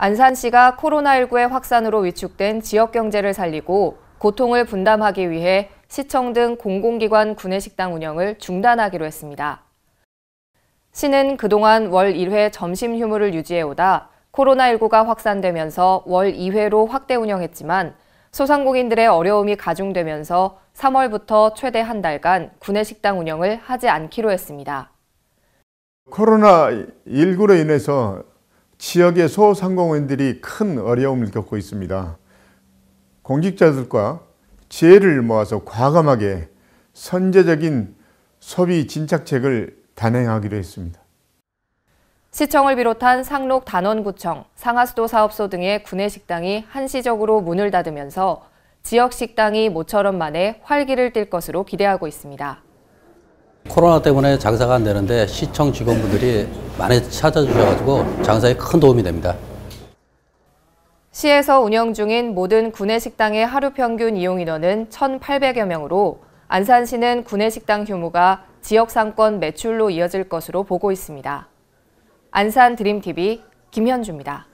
안산시가 코로나19의 확산으로 위축된 지역 경제를 살리고 고통을 분담하기 위해 시청 등 공공기관 구내식당 운영을 중단하기로 했습니다. 시는 그동안 월 1회 점심 휴무를 유지해오다 코로나19가 확산되면서 월 2회로 확대 운영했지만 소상공인들의 어려움이 가중되면서 3월부터 최대 한 달간 구내식당 운영을 하지 않기로 했습니다. 코로나19로 인해서 지역의 소상공인들이 큰 어려움을 겪고 있습니다. 공직자들과 지혜를 모아서 과감하게 선제적인 소비 진착책을 단행하기로 했습니다. 시청을 비롯한 상록 단원구청, 상하수도 사업소 등의 구내식당이 한시적으로 문을 닫으면서 지역 식당이 모처럼 만에 활기를 띨 것으로 기대하고 있습니다. 코로나 때문에 장사가 안 되는데 시청 직원분들이 많이 찾아주셔가지고 장사에 큰 도움이 됩니다. 시에서 운영 중인 모든 구내식당의 하루 평균 이용 인원은 1,800여 명으로 안산시는 구내식당 규모가 지역 상권 매출로 이어질 것으로 보고 있습니다. 안산 드림TV 김현주입니다.